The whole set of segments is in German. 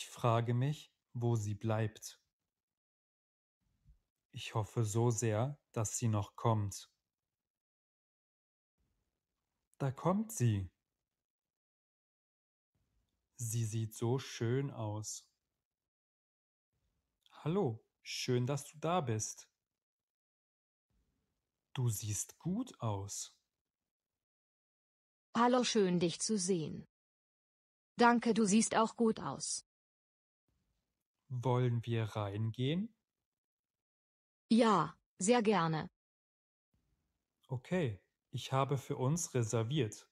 Ich frage mich, wo sie bleibt. Ich hoffe so sehr, dass sie noch kommt. Da kommt sie. Sie sieht so schön aus. Hallo, schön, dass du da bist. Du siehst gut aus. Hallo, schön dich zu sehen. Danke, du siehst auch gut aus. Wollen wir reingehen? Ja, sehr gerne. Okay, ich habe für uns reserviert.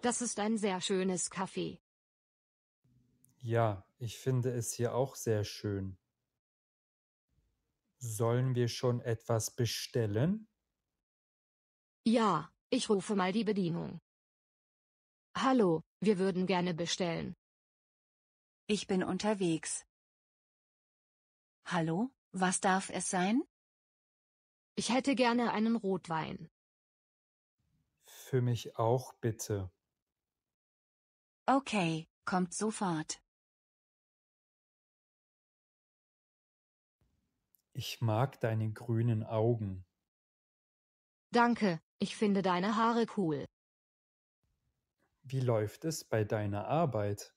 Das ist ein sehr schönes Café. Ja, ich finde es hier auch sehr schön. Sollen wir schon etwas bestellen? Ja, ich rufe mal die Bedienung. Hallo, wir würden gerne bestellen. Ich bin unterwegs. Hallo, was darf es sein? Ich hätte gerne einen Rotwein. Für mich auch bitte. Okay, kommt sofort. Ich mag deine grünen Augen. Danke, ich finde deine Haare cool. Wie läuft es bei deiner Arbeit?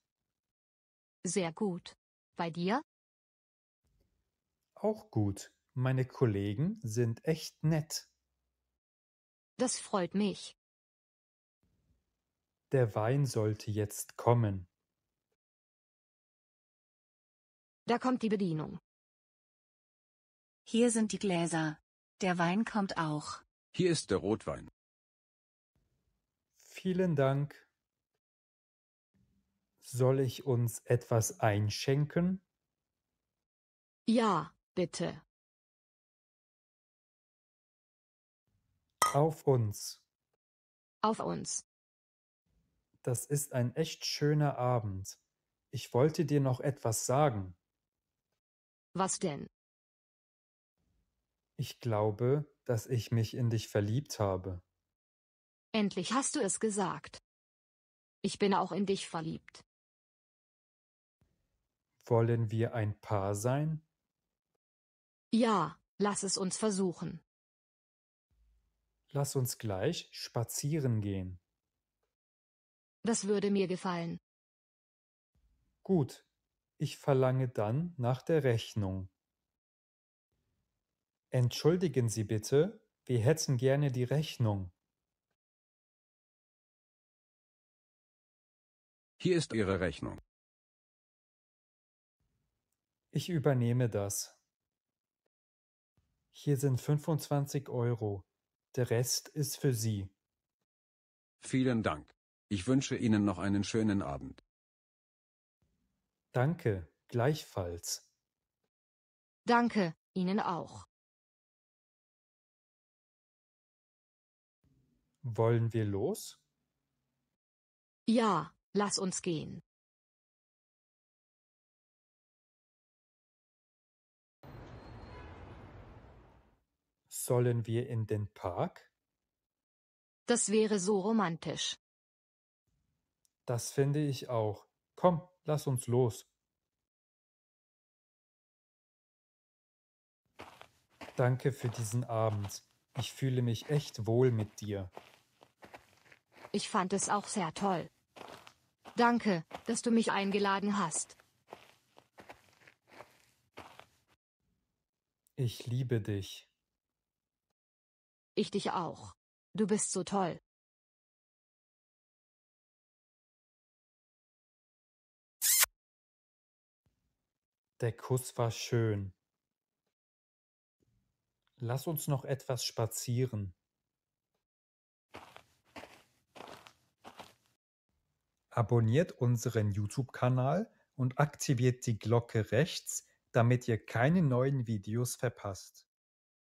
Sehr gut. Bei dir? Auch gut. Meine Kollegen sind echt nett. Das freut mich. Der Wein sollte jetzt kommen. Da kommt die Bedienung. Hier sind die Gläser. Der Wein kommt auch. Hier ist der Rotwein. Vielen Dank. Soll ich uns etwas einschenken? Ja, bitte. Auf uns. Auf uns. Das ist ein echt schöner Abend. Ich wollte dir noch etwas sagen. Was denn? Ich glaube, dass ich mich in dich verliebt habe. Endlich hast du es gesagt. Ich bin auch in dich verliebt. Wollen wir ein Paar sein? Ja, lass es uns versuchen. Lass uns gleich spazieren gehen. Das würde mir gefallen. Gut, ich verlange dann nach der Rechnung. Entschuldigen Sie bitte, wir hätten gerne die Rechnung. Hier ist Ihre Rechnung. Ich übernehme das. Hier sind 25 Euro. Der Rest ist für Sie. Vielen Dank. Ich wünsche Ihnen noch einen schönen Abend. Danke, gleichfalls. Danke, Ihnen auch. Wollen wir los? Ja, lass uns gehen. Sollen wir in den Park? Das wäre so romantisch. Das finde ich auch. Komm, lass uns los. Danke für diesen Abend. Ich fühle mich echt wohl mit dir. Ich fand es auch sehr toll. Danke, dass du mich eingeladen hast. Ich liebe dich. Ich dich auch. Du bist so toll. Der Kuss war schön. Lass uns noch etwas spazieren. Abonniert unseren YouTube-Kanal und aktiviert die Glocke rechts, damit ihr keine neuen Videos verpasst.